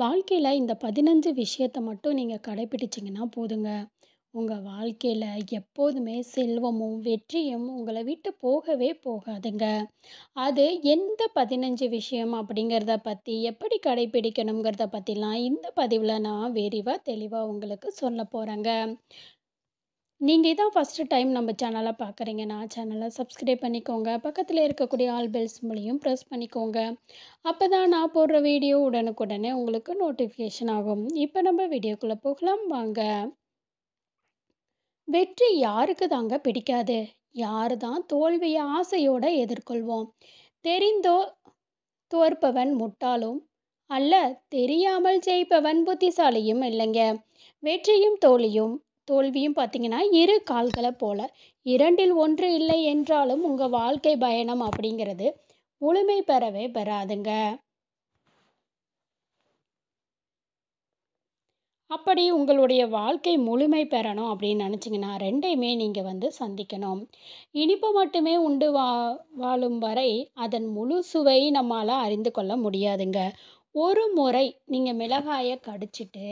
வாழ்க்கையில் இந்த பதினஞ்சு விஷயத்தை மட்டும் நீங்கள் கடைப்பிடிச்சீங்கன்னா போதுங்க உங்கள் வாழ்க்கையில் எப்போதுமே செல்வமும் வெற்றியும் உங்களை விட்டு போகவே போகாதுங்க அது எந்த பதினஞ்சு விஷயம் அப்படிங்கிறத பற்றி எப்படி கடைப்பிடிக்கணுங்கிறத பற்றிலாம் இந்த பதிவில் நான் விரிவாக தெளிவாக உங்களுக்கு சொல்ல போகிறேங்க நீங்கள் இதான் ஃபஸ்ட்டு டைம் நம்ம சேனலை பார்க்குறீங்கன்னா சேனலை சப்ஸ்கிரைப் பண்ணிக்கோங்க பக்கத்தில் இருக்கக்கூடிய ஆல் பெல்ஸ் மூலியம் ப்ரெஸ் பண்ணிக்கோங்க அப்போ தான் நான் போடுற வீடியோ உடனுக்குடனே உங்களுக்கு நோட்டிஃபிகேஷன் ஆகும் இப்போ நம்ம வீடியோக்குள்ளே போகலாம் வாங்க வெற்றி யாருக்கு தாங்க பிடிக்காது யாரு தான் தோல்வியை ஆசையோடு எதிர்கொள்வோம் தெரிந்தோ தோற்பவன் முட்டாளும் அல்ல தெரியாமல் ஜெயிப்பவன் புத்திசாலியும் இல்லைங்க வெற்றியும் தோல்வியும் தோல்வியும் பார்த்தீங்கன்னா இரு கால்களை போல இரண்டில் ஒன்று இல்லை என்றாலும் உங்கள் வாழ்க்கை பயணம் அப்படிங்கிறது முழுமை பெறவே பெறாதுங்க அப்படி உங்களுடைய வாழ்க்கை முழுமை பெறணும் அப்படின்னு நினச்சிங்கன்னா ரெண்டையுமே நீங்கள் வந்து சந்திக்கணும் இனிப்பு மட்டுமே உண்டு வா வாழும் வரை அதன் முழு சுவை நம்மளால் அறிந்து கொள்ள முடியாதுங்க ஒரு முறை நீங்கள் மிளகாயை கடிச்சிட்டு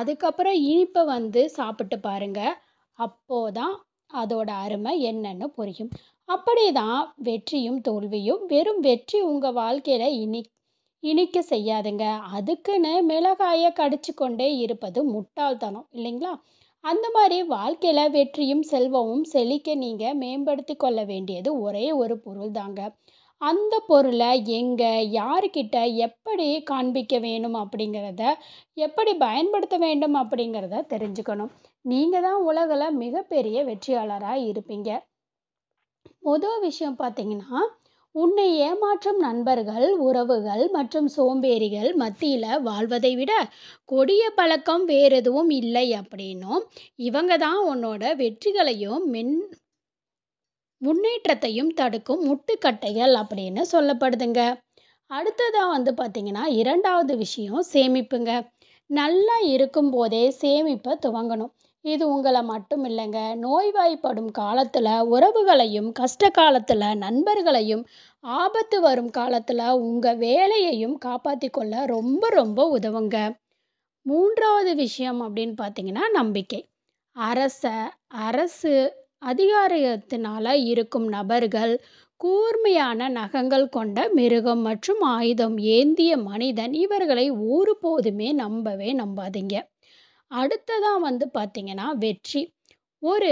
அதுக்கப்புறம் இனிப்பை வந்து சாப்பிட்டு பாருங்கள் அப்போது தான் அருமை என்னென்னு புரியும் அப்படி தான் வெற்றியும் தோல்வியும் வெறும் வெற்றி உங்கள் வாழ்க்கையில் இனி இனிக்க செய்யாதுங்க அதுக்குன்னு மிளகாயை கடிச்சு கொண்டே இருப்பது முட்டாள்தனம் இல்லைங்களா அந்த மாதிரி வாழ்க்கையில் வெற்றியும் செல்வமும் செழிக்க நீங்கள் மேம்படுத்தி கொள்ள வேண்டியது ஒரே ஒரு பொருள் தாங்க அந்த பொருளை எங்கே யாருக்கிட்ட எப்படி காண்பிக்க வேணும் அப்படிங்கிறத எப்படி பயன்படுத்த வேண்டும் அப்படிங்கிறத தெரிஞ்சுக்கணும் நீங்கள் தான் உலகில் மிகப்பெரிய வெற்றியாளராக இருப்பீங்க முதல் விஷயம் பார்த்தீங்கன்னா உன்னை ஏமாற்றும் நண்பர்கள் உறவுகள் மற்றும் சோம்பேறிகள் மத்தியில் வாழ்வதை விட கொடிய பழக்கம் வேறெதுவும் எதுவும் இல்லை அப்படின்னும் இவங்க தான் உன்னோட வெற்றிகளையும் மென் முன்னேற்றத்தையும் தடுக்கும் முட்டுக்கட்டைகள் அப்படின்னு சொல்லப்படுதுங்க அடுத்ததாக வந்து பார்த்திங்கன்னா இரண்டாவது விஷயம் சேமிப்புங்க நல்லா இருக்கும் போதே சேமிப்பை துவங்கணும் இது உங்களை மட்டும் இல்லைங்க நோய்வாய்ப்படும் காலத்தில் உறவுகளையும் கஷ்ட காலத்தில் நண்பர்களையும் ஆபத்து வரும் காலத்தில் உங்கள் வேலையையும் காப்பாற்றி கொள்ள ரொம்ப ரொம்ப உதவுங்க மூன்றாவது விஷயம் அப்படின்னு பார்த்தீங்கன்னா நம்பிக்கை அரச அரசு அதிகாரத்தினால் இருக்கும் நபர்கள் கூர்மையான நகங்கள் கொண்ட மிருகம் மற்றும் ஆயுதம் ஏந்திய மனிதன் இவர்களை ஒரு போதுமே நம்பவே நம்பாதீங்க அடுத்ததாக வந்து பார்த்திங்கன்னா வெற்றி ஒரு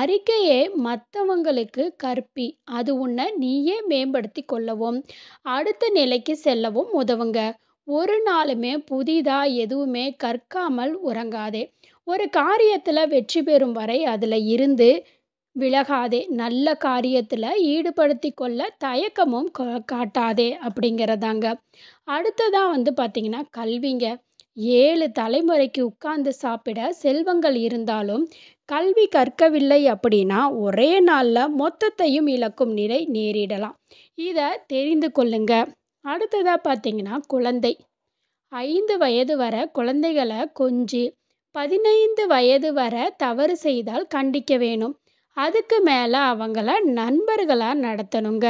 அறிக்கையை மற்றவங்களுக்கு கற்பி அது உன்னை நீயே மேம்படுத்தி கொள்ளவும் அடுத்த நிலைக்கு செல்லவும் உதவுங்க ஒரு நாளுமே புதிதாக எதுவுமே கற்காமல் உறங்காதே ஒரு காரியத்தில் வெற்றி பெறும் வரை அதில் இருந்து விலகாதே நல்ல காரியத்தில் ஈடுபடுத்தி கொள்ள தயக்கமும் காட்டாதே அப்படிங்கிறதாங்க அடுத்ததாக வந்து பார்த்திங்கன்னா கல்விங்க ஏழு தலைமுறைக்கு உட்கார்ந்து சாப்பிட செல்வங்கள் இருந்தாலும் கல்வி கற்கவில்லை அப்படின்னா ஒரே நாளில் மொத்தத்தையும் இழக்கும் நிலை நேரிடலாம் இதை தெரிந்து கொள்ளுங்க அடுத்ததாக பார்த்தீங்கன்னா குழந்தை ஐந்து வயது வர குழந்தைகளை கொஞ்சி பதினைந்து வயது வர தவறு செய்தால் கண்டிக்க வேணும் அதுக்கு மேலே அவங்கள நண்பர்களாக நடத்தணுங்க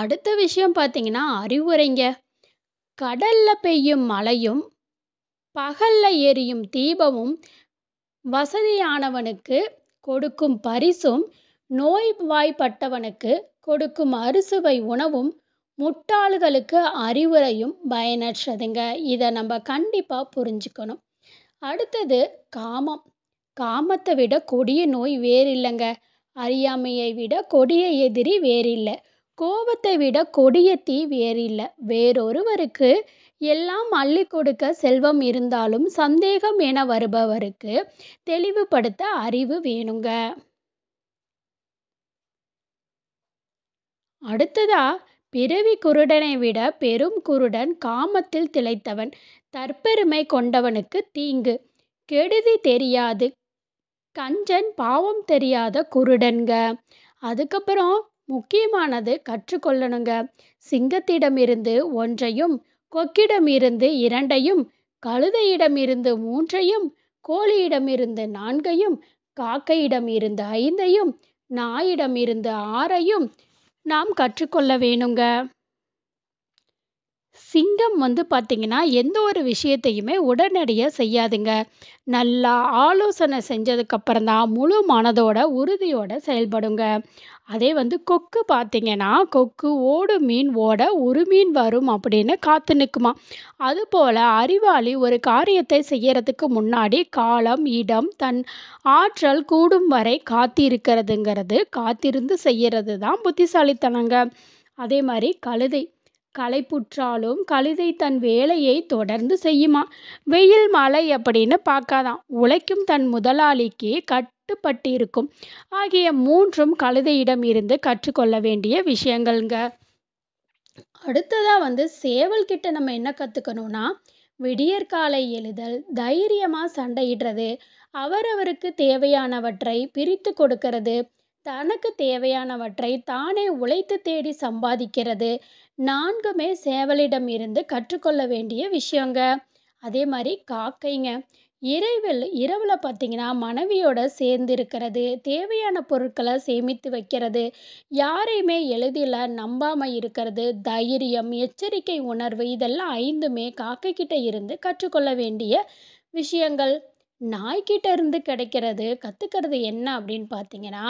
அடுத்த விஷயம் பார்த்தீங்கன்னா அறிவுரைங்க கடலில் பெய்யும் மழையும் பகலில் எரியும் தீபமும் வசதியானவனுக்கு கொடுக்கும் பரிசும் நோய்வாய்ப்பட்டவனுக்கு கொடுக்கும் அறுசுவை உணவும் முட்டாள்களுக்கு அறிவுரையும் பயனற்றதுங்க இதை நம்ம கண்டிப்பாக புரிஞ்சுக்கணும் அடுத்தது காமம் காமத்தை விட கொடிய நோய் வேறில்லைங்க அறியாமையை விட கொடிய எதிரி வேறில்லை கோபத்தை விட கொடிய தீ வேறில்லை வேறொருவருக்கு எல்லாம் அள்ளி கொடுக்க செல்வம் இருந்தாலும் சந்தேகம் என வருபவருக்கு தெளிவுபடுத்த அறிவு வேணுங்க அடுத்ததா பிறவி குருடனை விட பெரும் குருடன் காமத்தில் திளைத்தவன் தற்பெருமை கொண்டவனுக்கு தீங்கு கெடுதி தெரியாது கஞ்சன் பாவம் தெரியாத குருடன்க அதுக்கப்புறம் முக்கியமானது கற்றுக்கொள்ளணுங்க சிங்கத்திடமிருந்து ஒன்றையும் கொக்கிடமிருந்து இரண்டையும் கழுதையிடமிருந்து மூன்றையும் கோழியிடமிருந்து நான்கையும் காக்கையிடமிருந்து ஐந்தையும் நாயிடமிருந்து ஆறையும் நாம் கற்றுக்கொள்ள வேணுங்க சிங்கம் வந்து பார்த்திங்கன்னா எந்த ஒரு விஷயத்தையுமே உடனடியாக செய்யாதுங்க நல்லா ஆலோசனை செஞ்சதுக்கப்புறம் தான் முழு மனதோட உறுதியோட செயல்படுங்க அதே வந்து கொக்கு பார்த்திங்கன்னா கொக்கு ஓடு மீன் ஓட ஒரு மீன் வரும் அப்படின்னு காத்து நிற்குமா அதுபோல் அறிவாளி ஒரு காரியத்தை செய்யறதுக்கு முன்னாடி காலம் இடம் தன் ஆற்றல் கூடும் வரை காத்திருக்கிறதுங்கிறது காத்திருந்து செய்யறது தான் புத்திசாலித்தனங்க அதே மாதிரி கழுதை களைப்புற்றாலும் கழுதை தன் வேலையை தொடர்ந்து செய்யுமா வெயில் மழை அப்படின்னு பார்க்காதான் உழைக்கும் தன் முதலாளிக்கு கட்டுப்பட்டிருக்கும் ஆகிய மூன்றும் கழுதையிடம் இருந்து கற்றுக்கொள்ள வேண்டிய விஷயங்கள்ங்க அடுத்ததாக வந்து சேவல் கிட்ட நம்ம என்ன விடியற் விடியற்காலை எழுதல் தைரியமாக சண்டையிடுறது அவரவருக்கு தேவையானவற்றை பிரித்து கொடுக்கறது தனக்கு தேவையானவற்றை தானே உழைத்து தேடி சம்பாதிக்கிறது நான்குமே சேவலிடம் இருந்து கற்றுக்கொள்ள வேண்டிய விஷயங்க அதே மாதிரி காக்கைங்க இரவில் இரவில் பார்த்தீங்கன்னா மனைவியோட சேர்ந்து இருக்கிறது தேவையான பொருட்களை சேமித்து வைக்கிறது யாரையுமே எளிதில் நம்பாமல் இருக்கிறது தைரியம் எச்சரிக்கை உணர்வு இதெல்லாம் ஐந்துமே காக்கைக்கிட்ட இருந்து கற்றுக்கொள்ள வேண்டிய விஷயங்கள் நாய்கிட்ட இருந்து கிடைக்கிறது கற்றுக்கிறது என்ன அப்படின்னு பார்த்தீங்கன்னா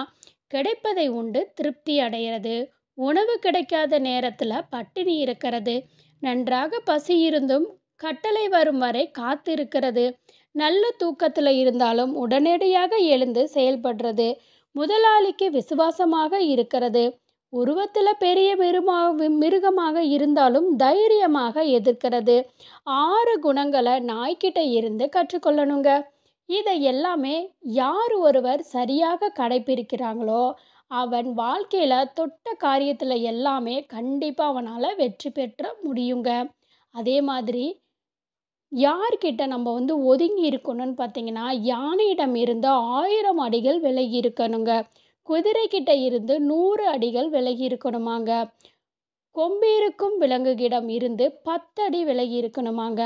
கிடைப்பதை உண்டு திருப்தி அடைகிறது உணவு கிடைக்காத நேரத்தில் பட்டினி இருக்கிறது நன்றாக பசி இருந்தும் கட்டளை வரும் வரை காத்திருக்கிறது நல்ல தூக்கத்தில் இருந்தாலும் உடனடியாக எழுந்து செயல்படுறது முதலாளிக்கு விசுவாசமாக இருக்கிறது உருவத்தில் பெரிய மிருமாக மிருகமாக இருந்தாலும் தைரியமாக எதிர்க்கிறது ஆறு குணங்களை நாய்கிட்ட இருந்து கற்றுக்கொள்ளணுங்க இதை எல்லாமே யார் ஒருவர் சரியாக கடைபிடிக்கிறாங்களோ அவன் வாழ்க்கையில் தொட்ட காரியத்தில் எல்லாமே கண்டிப்பாக அவனால் வெற்றி பெற்ற முடியுங்க அதே மாதிரி யார்கிட்ட நம்ம வந்து ஒதுங்கி இருக்கணும்னு பார்த்தீங்கன்னா யானையிடம் இருந்து ஆயிரம் அடிகள் விலகி இருக்கணுங்க குதிரைக்கிட்ட இருந்து நூறு அடிகள் விலகி இருக்கணுமாங்க கொம்பிருக்கும் விலங்குகிடம் இருந்து பத்தடி விலகி இருக்கணுமாங்க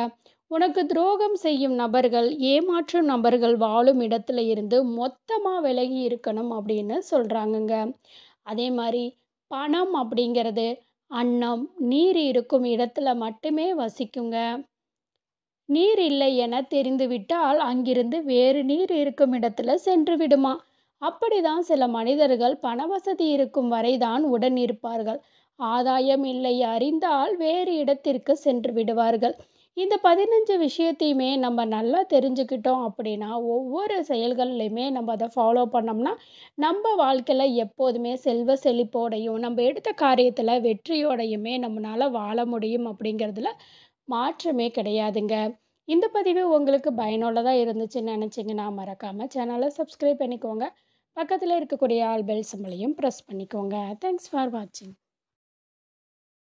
உனக்கு துரோகம் செய்யும் நபர்கள் ஏமாற்றும் நபர்கள் வாழும் இடத்துல இருந்து மொத்தமாக விலகி இருக்கணும் அப்படின்னு சொல்கிறாங்கங்க அதே மாதிரி பணம் அப்படிங்கிறது அன்னம் நீர் இருக்கும் இடத்துல மட்டுமே வசிக்குங்க நீர் இல்லை என தெரிந்துவிட்டால் அங்கிருந்து வேறு நீர் இருக்கும் இடத்துல சென்று விடுமா அப்படிதான் சில மனிதர்கள் பண வசதி இருக்கும் வரைதான் உடன் இருப்பார்கள் ஆதாயம் இல்லை அறிந்தால் வேறு இடத்திற்கு சென்று விடுவார்கள் இந்த பதினஞ்சு விஷயத்தையுமே நம்ம நல்லா தெரிஞ்சுக்கிட்டோம் அப்படின்னா ஒவ்வொரு செயல்கள்லையுமே நம்ம அதை ஃபாலோ பண்ணோம்னா நம்ம வாழ்க்கையில் எப்போதுமே செல்வ செழிப்போடையும் நம்ம எடுத்த காரியத்தில் வெற்றியோடையுமே நம்மளால் வாழ முடியும் அப்படிங்கிறதுல மாற்றமே கிடையாதுங்க இந்த பதிவு உங்களுக்கு பயனுள்ளதாக இருந்துச்சுன்னு நினச்சிங்கன்னா மறக்காமல் சேனலை சப்ஸ்கிரைப் பண்ணிக்கோங்க பக்கத்தில் இருக்கக்கூடிய ஆல் பெல் சிம்பிளையும் ப்ரெஸ் பண்ணிக்கோங்க தேங்க்ஸ் ஃபார் வாட்சிங்